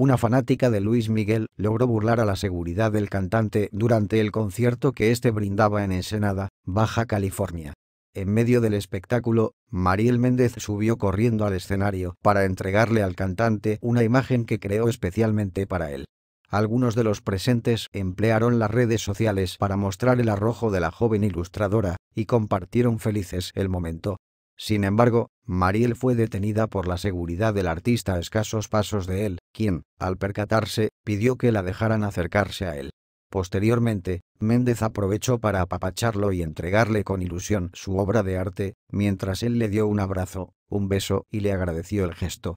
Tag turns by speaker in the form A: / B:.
A: una fanática de Luis Miguel logró burlar a la seguridad del cantante durante el concierto que éste brindaba en Ensenada, Baja California. En medio del espectáculo, Mariel Méndez subió corriendo al escenario para entregarle al cantante una imagen que creó especialmente para él. Algunos de los presentes emplearon las redes sociales para mostrar el arrojo de la joven ilustradora y compartieron felices el momento. Sin embargo, Mariel fue detenida por la seguridad del artista a escasos pasos de él, quien, al percatarse, pidió que la dejaran acercarse a él. Posteriormente, Méndez aprovechó para apapacharlo y entregarle con ilusión su obra de arte, mientras él le dio un abrazo, un beso y le agradeció el gesto.